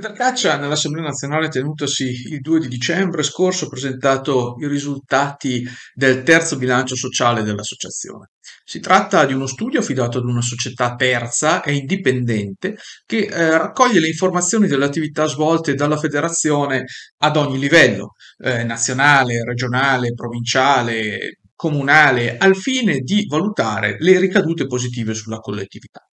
Federcaccia nell'Assemblea nazionale tenutosi il 2 di dicembre scorso ha presentato i risultati del terzo bilancio sociale dell'associazione. Si tratta di uno studio affidato ad una società terza e indipendente che eh, raccoglie le informazioni delle attività svolte dalla federazione ad ogni livello, eh, nazionale, regionale, provinciale, comunale, al fine di valutare le ricadute positive sulla collettività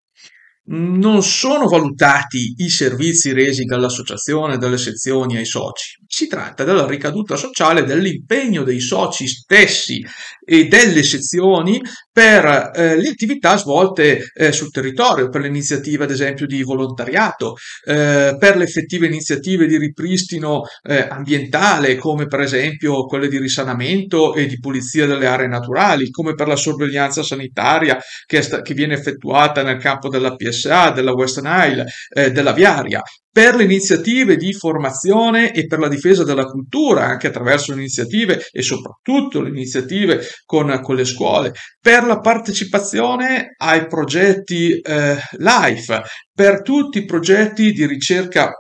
non sono valutati i servizi resi dall'associazione, dalle sezioni ai soci. Si tratta della ricaduta sociale dell'impegno dei soci stessi e delle sezioni per eh, le attività svolte eh, sul territorio, per le iniziative ad esempio di volontariato, eh, per le effettive iniziative di ripristino eh, ambientale come per esempio quelle di risanamento e di pulizia delle aree naturali, come per la sorveglianza sanitaria che, che viene effettuata nel campo della PSA dell'USA, della Western Isle, eh, della Viaria, per le iniziative di formazione e per la difesa della cultura, anche attraverso le iniziative e soprattutto le iniziative con, con le scuole, per la partecipazione ai progetti eh, LIFE, per tutti i progetti di ricerca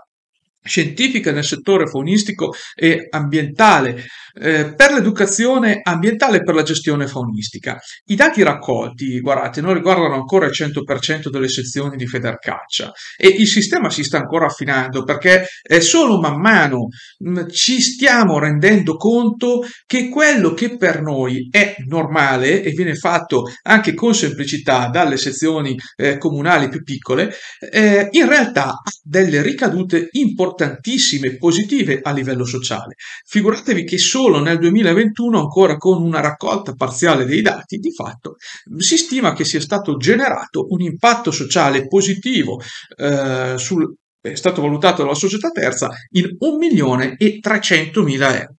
scientifica nel settore faunistico e ambientale, eh, per l'educazione ambientale e per la gestione faunistica. I dati raccolti, guardate, non riguardano ancora il 100% delle sezioni di Federcaccia e il sistema si sta ancora affinando perché è solo man mano mh, mm, ci stiamo rendendo conto che quello che per noi è normale e viene fatto anche con semplicità dalle sezioni eh, comunali più piccole, eh, in realtà ha delle ricadute importanti importantissime, positive a livello sociale. Figuratevi che solo nel 2021, ancora con una raccolta parziale dei dati, di fatto si stima che sia stato generato un impatto sociale positivo eh, sul, è stato valutato dalla società terza in 1 milione e 300 mila euro.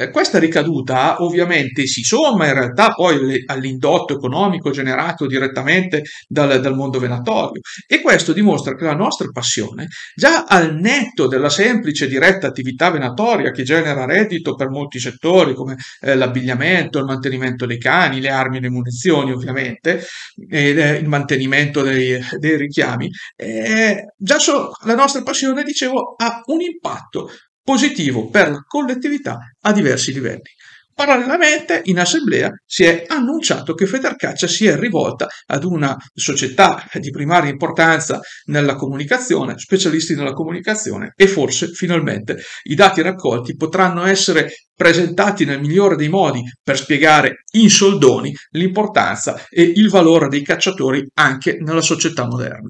Eh, questa ricaduta ovviamente si somma in realtà poi all'indotto economico generato direttamente dal, dal mondo venatorio e questo dimostra che la nostra passione, già al netto della semplice diretta attività venatoria che genera reddito per molti settori come eh, l'abbigliamento, il mantenimento dei cani, le armi e le munizioni ovviamente, e, eh, il mantenimento dei, dei richiami, eh, già so, la nostra passione, dicevo, ha un impatto positivo per la collettività a diversi livelli. Parallelamente in assemblea si è annunciato che Federcaccia si è rivolta ad una società di primaria importanza nella comunicazione, specialisti nella comunicazione e forse finalmente i dati raccolti potranno essere presentati nel migliore dei modi per spiegare in soldoni l'importanza e il valore dei cacciatori anche nella società moderna.